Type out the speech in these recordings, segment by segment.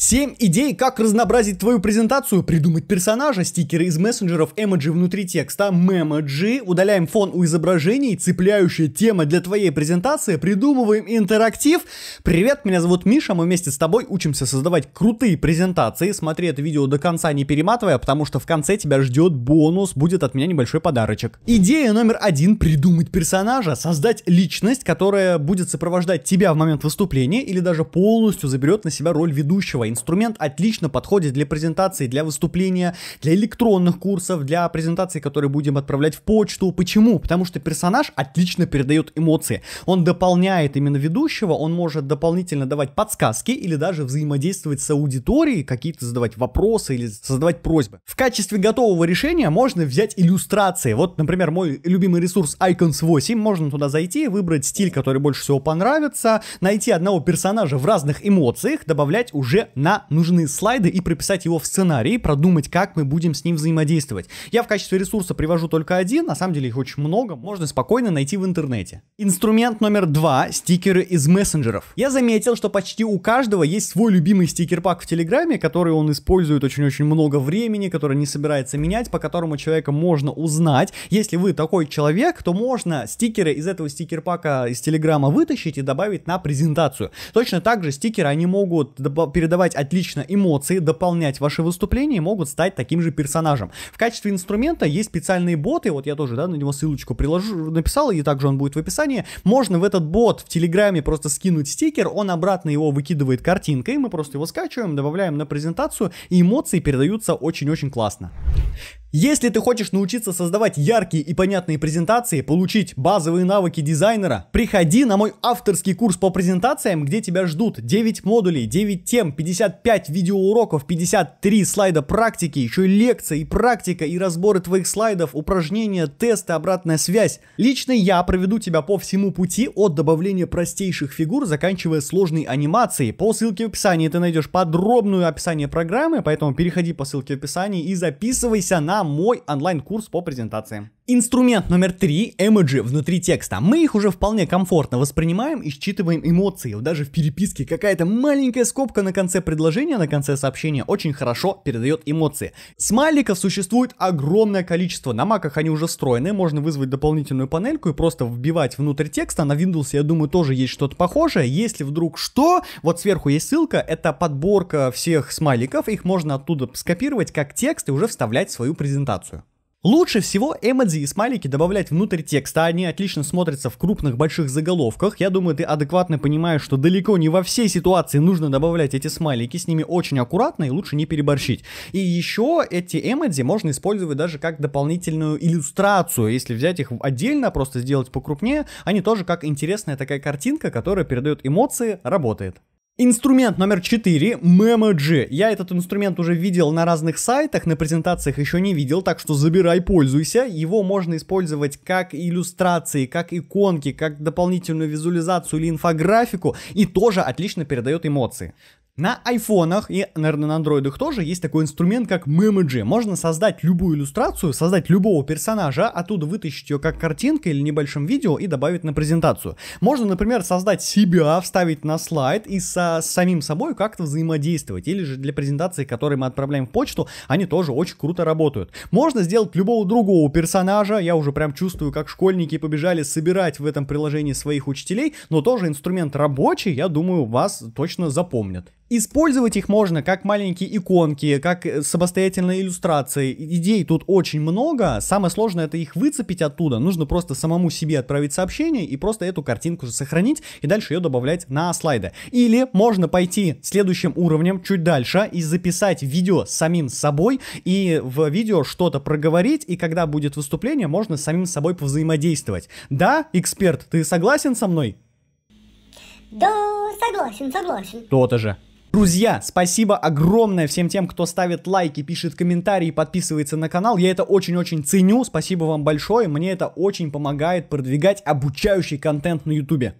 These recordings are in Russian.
7 идей, как разнообразить твою презентацию, придумать персонажа, стикеры из мессенджеров, эмоджи внутри текста, мемоджи, удаляем фон у изображений, цепляющая тема для твоей презентации, придумываем интерактив. Привет, меня зовут Миша, мы вместе с тобой учимся создавать крутые презентации. Смотри это видео до конца не перематывая, потому что в конце тебя ждет бонус, будет от меня небольшой подарочек. Идея номер один, придумать персонажа, создать личность, которая будет сопровождать тебя в момент выступления или даже полностью заберет на себя роль ведущего Инструмент отлично подходит для презентации, для выступления, для электронных курсов, для презентаций, которые будем отправлять в почту. Почему? Потому что персонаж отлично передает эмоции. Он дополняет именно ведущего, он может дополнительно давать подсказки или даже взаимодействовать с аудиторией, какие-то задавать вопросы или создавать просьбы. В качестве готового решения можно взять иллюстрации. Вот, например, мой любимый ресурс Icons 8. Можно туда зайти, выбрать стиль, который больше всего понравится, найти одного персонажа в разных эмоциях, добавлять уже на нужные слайды и прописать его в сценарии, продумать, как мы будем с ним взаимодействовать. Я в качестве ресурса привожу только один, на самом деле их очень много, можно спокойно найти в интернете. Инструмент номер два — стикеры из мессенджеров. Я заметил, что почти у каждого есть свой любимый стикер-пак в Телеграме, который он использует очень-очень много времени, который не собирается менять, по которому человека можно узнать. Если вы такой человек, то можно стикеры из этого стикер-пака из Телеграма вытащить и добавить на презентацию. Точно так же стикеры, они могут передавать передавать отлично эмоции, дополнять ваши выступления и могут стать таким же персонажем. В качестве инструмента есть специальные боты, вот я тоже, да, на него ссылочку приложу, написал, и также он будет в описании. Можно в этот бот в Телеграме просто скинуть стикер, он обратно его выкидывает картинкой, мы просто его скачиваем, добавляем на презентацию, и эмоции передаются очень-очень классно. Если ты хочешь научиться создавать яркие и понятные презентации, получить базовые навыки дизайнера, приходи на мой авторский курс по презентациям, где тебя ждут 9 модулей, 9 тем, 55 видеоуроков, 53 слайда практики, еще и лекция, и практика, и разборы твоих слайдов, упражнения, тесты, обратная связь. Лично я проведу тебя по всему пути от добавления простейших фигур, заканчивая сложной анимацией. По ссылке в описании ты найдешь подробное описание программы, поэтому переходи по ссылке в описании и записывайся на на мой онлайн-курс по презентации. Инструмент номер три – эмоджи внутри текста. Мы их уже вполне комфортно воспринимаем и считываем эмоции. Даже в переписке какая-то маленькая скобка на конце предложения, на конце сообщения очень хорошо передает эмоции. Смайликов существует огромное количество. На маках они уже встроены, можно вызвать дополнительную панельку и просто вбивать внутрь текста. На Windows, я думаю, тоже есть что-то похожее. Если вдруг что, вот сверху есть ссылка, это подборка всех смайликов, их можно оттуда скопировать как текст и уже вставлять в свою презентацию. Лучше всего эмодзи и смайлики добавлять внутрь текста, они отлично смотрятся в крупных больших заголовках. Я думаю, ты адекватно понимаешь, что далеко не во всей ситуации нужно добавлять эти смайлики, с ними очень аккуратно и лучше не переборщить. И еще эти эмодзи можно использовать даже как дополнительную иллюстрацию, если взять их отдельно, просто сделать покрупнее, они тоже как интересная такая картинка, которая передает эмоции, работает. Инструмент номер 4 MMG. Я этот инструмент уже видел на разных сайтах, на презентациях еще не видел, так что забирай, пользуйся. Его можно использовать как иллюстрации, как иконки, как дополнительную визуализацию или инфографику, и тоже отлично передает эмоции. На айфонах и, наверное, на андроидах тоже есть такой инструмент, как Memoji. Можно создать любую иллюстрацию, создать любого персонажа, оттуда вытащить ее как картинка или небольшим видео и добавить на презентацию. Можно, например, создать себя, вставить на слайд и со, самим собой как-то взаимодействовать. Или же для презентации, которые мы отправляем в почту, они тоже очень круто работают. Можно сделать любого другого персонажа. Я уже прям чувствую, как школьники побежали собирать в этом приложении своих учителей, но тоже инструмент рабочий, я думаю, вас точно запомнят. Использовать их можно как маленькие иконки, как э, самостоятельные иллюстрации. Идей тут очень много. Самое сложное это их выцепить оттуда. Нужно просто самому себе отправить сообщение и просто эту картинку же сохранить и дальше ее добавлять на слайды. Или можно пойти следующим уровнем чуть дальше и записать видео с самим собой и в видео что-то проговорить и когда будет выступление, можно с самим собой повзаимодействовать. Да, эксперт, ты согласен со мной? Да, согласен, согласен. То-то же. Друзья, спасибо огромное всем тем, кто ставит лайки, пишет комментарии, подписывается на канал. Я это очень-очень ценю. Спасибо вам большое. Мне это очень помогает продвигать обучающий контент на ютубе.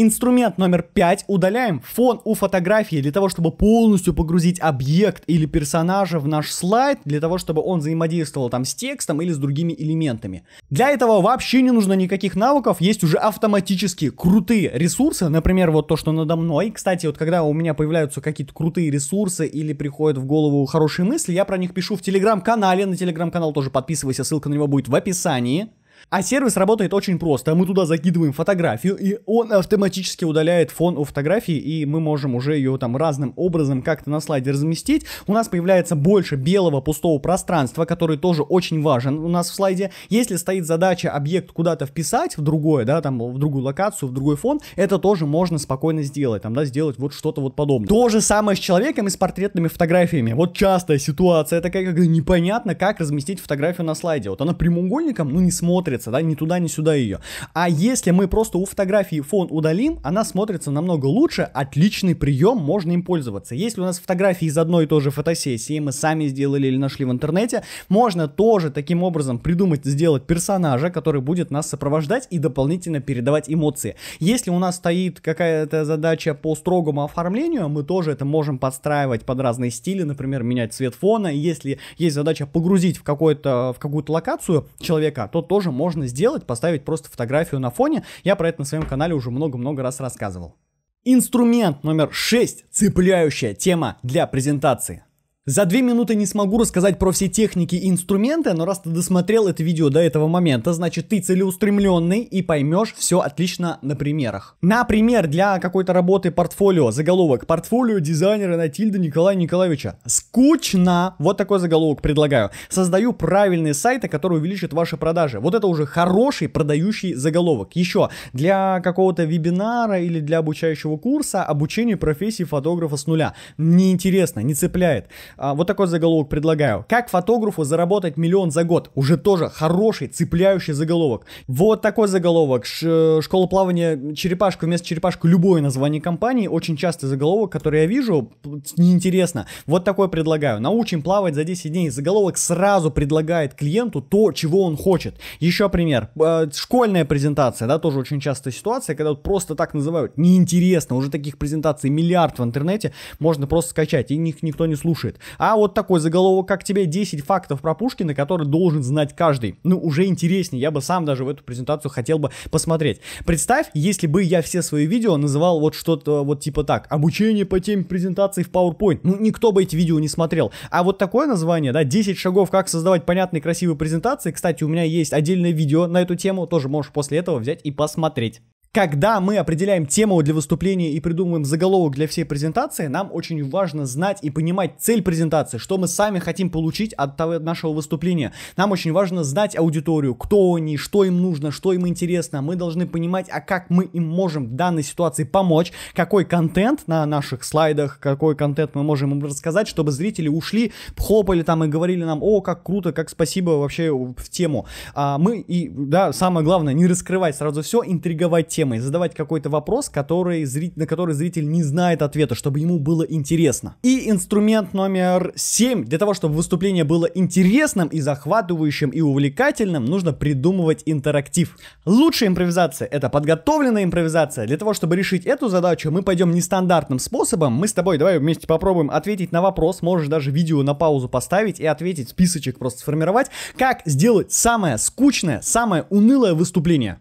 Инструмент номер 5 удаляем фон у фотографии для того, чтобы полностью погрузить объект или персонажа в наш слайд, для того, чтобы он взаимодействовал там с текстом или с другими элементами. Для этого вообще не нужно никаких навыков, есть уже автоматически крутые ресурсы, например, вот то, что надо мной. Кстати, вот когда у меня появляются какие-то крутые ресурсы или приходят в голову хорошие мысли, я про них пишу в телеграм-канале, на телеграм-канал тоже подписывайся, ссылка на него будет в описании. А сервис работает очень просто. Мы туда закидываем фотографию, и он автоматически удаляет фон у фотографии, и мы можем уже ее там разным образом как-то на слайде разместить. У нас появляется больше белого пустого пространства, который тоже очень важен у нас в слайде. Если стоит задача объект куда-то вписать в другое, да, там в другую локацию, в другой фон, это тоже можно спокойно сделать, там, да, сделать вот что-то вот подобное. То же самое с человеком и с портретными фотографиями. Вот частая ситуация такая, когда непонятно, как разместить фотографию на слайде. Вот она прямоугольником, ну не смотрит смотрится, да, ни туда, ни сюда ее. А если мы просто у фотографии фон удалим, она смотрится намного лучше, отличный прием, можно им пользоваться. Если у нас фотографии из одной и той же фотосессии мы сами сделали или нашли в интернете, можно тоже таким образом придумать, сделать персонажа, который будет нас сопровождать и дополнительно передавать эмоции. Если у нас стоит какая-то задача по строгому оформлению, мы тоже это можем подстраивать под разные стили, например, менять цвет фона. Если есть задача погрузить в, в какую-то локацию человека, то тоже можно сделать, поставить просто фотографию на фоне. Я про это на своем канале уже много-много раз рассказывал. Инструмент номер 6. Цепляющая тема для презентации. За две минуты не смогу рассказать про все техники и инструменты, но раз ты досмотрел это видео до этого момента, значит ты целеустремленный и поймешь все отлично на примерах. Например, для какой-то работы портфолио, заголовок «Портфолио дизайнера Натильда Николая Николаевича». Скучно! Вот такой заголовок предлагаю. Создаю правильные сайты, которые увеличат ваши продажи. Вот это уже хороший продающий заголовок. Еще, для какого-то вебинара или для обучающего курса обучение профессии фотографа с нуля. Неинтересно, не цепляет. А, вот такой заголовок предлагаю. Как фотографу заработать миллион за год? Уже тоже хороший, цепляющий заголовок. Вот такой заголовок. Ш э, школа плавания черепашка вместо черепашка любое название компании. Очень частый заголовок, который я вижу, неинтересно. Вот такой предлагаю. Научим плавать за 10 дней. Заголовок сразу предлагает клиенту то, чего он хочет. Еще пример. Э, школьная презентация, да, тоже очень частая ситуация, когда вот просто так называют. Неинтересно. Уже таких презентаций миллиард в интернете. Можно просто скачать, и них никто не слушает. А вот такой заголовок, как тебе 10 фактов про Пушкина, которые должен знать каждый. Ну, уже интереснее, я бы сам даже в эту презентацию хотел бы посмотреть. Представь, если бы я все свои видео называл вот что-то вот типа так, обучение по теме презентации в PowerPoint. Ну, никто бы эти видео не смотрел. А вот такое название, да, 10 шагов, как создавать понятные красивые презентации. Кстати, у меня есть отдельное видео на эту тему, тоже можешь после этого взять и посмотреть когда мы определяем тему для выступления и придумываем заголовок для всей презентации, нам очень важно знать и понимать цель презентации, что мы сами хотим получить от того, нашего выступления. Нам очень важно знать аудиторию, кто они, что им нужно, что им интересно. Мы должны понимать, а как мы им можем в данной ситуации помочь, какой контент на наших слайдах, какой контент мы можем им рассказать, чтобы зрители ушли, хлопали там и говорили нам, о, как круто, как спасибо вообще в тему. А мы и, да, самое главное, не раскрывать сразу все, интриговать тему темой, задавать какой-то вопрос, который, зритель, на который зритель не знает ответа, чтобы ему было интересно. И инструмент номер 7. Для того, чтобы выступление было интересным и захватывающим и увлекательным, нужно придумывать интерактив. Лучшая импровизация — это подготовленная импровизация. Для того, чтобы решить эту задачу, мы пойдем нестандартным способом. Мы с тобой давай вместе попробуем ответить на вопрос, можешь даже видео на паузу поставить и ответить, списочек просто сформировать, как сделать самое скучное, самое унылое выступление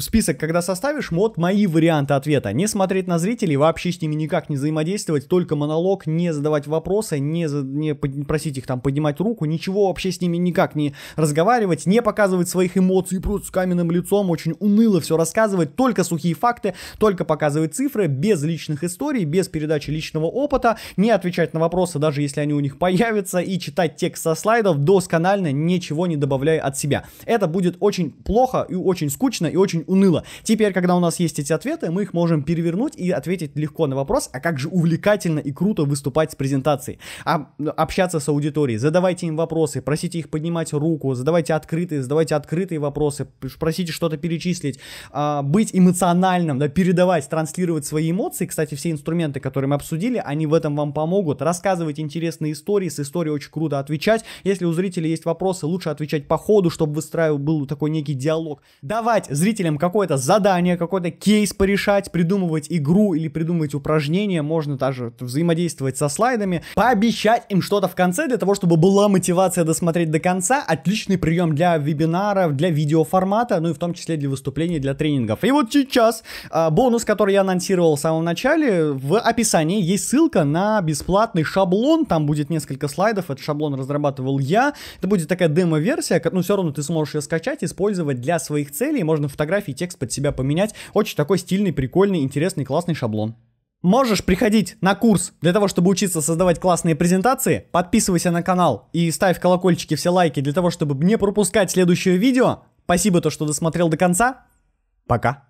список, когда составишь, вот мои варианты ответа. Не смотреть на зрителей, вообще с ними никак не взаимодействовать, только монолог, не задавать вопросы, не, за, не просить их там поднимать руку, ничего вообще с ними никак не разговаривать, не показывать своих эмоций просто с каменным лицом, очень уныло все рассказывать, только сухие факты, только показывать цифры, без личных историй, без передачи личного опыта, не отвечать на вопросы, даже если они у них появятся, и читать текст со слайдов досконально, ничего не добавляя от себя. Это будет очень плохо и очень скучно и очень очень уныло. Теперь, когда у нас есть эти ответы, мы их можем перевернуть и ответить легко на вопрос, а как же увлекательно и круто выступать с презентацией, а, ну, общаться с аудиторией, задавайте им вопросы, просите их поднимать руку, задавайте открытые, задавайте открытые вопросы, просите что-то перечислить, а, быть эмоциональным, да, передавать, транслировать свои эмоции. Кстати, все инструменты, которые мы обсудили, они в этом вам помогут. Рассказывать интересные истории, с историей очень круто отвечать. Если у зрителей есть вопросы, лучше отвечать по ходу, чтобы выстраивал был такой некий диалог. Давать зрителям решением какое-то задание, какой-то кейс порешать, придумывать игру или придумывать упражнение, можно даже взаимодействовать со слайдами, пообещать им что-то в конце для того, чтобы была мотивация досмотреть до конца, отличный прием для вебинаров, для видеоформата, ну и в том числе для выступлений, для тренингов. И вот сейчас а, бонус, который я анонсировал в самом начале, в описании есть ссылка на бесплатный шаблон, там будет несколько слайдов, этот шаблон разрабатывал я, это будет такая демо-версия, ну все равно ты сможешь ее скачать, использовать для своих целей, можно фотографировать фотографии текст под себя поменять. Очень такой стильный, прикольный, интересный, классный шаблон. Можешь приходить на курс для того, чтобы учиться создавать классные презентации. Подписывайся на канал и ставь колокольчики, все лайки для того, чтобы не пропускать следующее видео. Спасибо, то, что досмотрел до конца. Пока.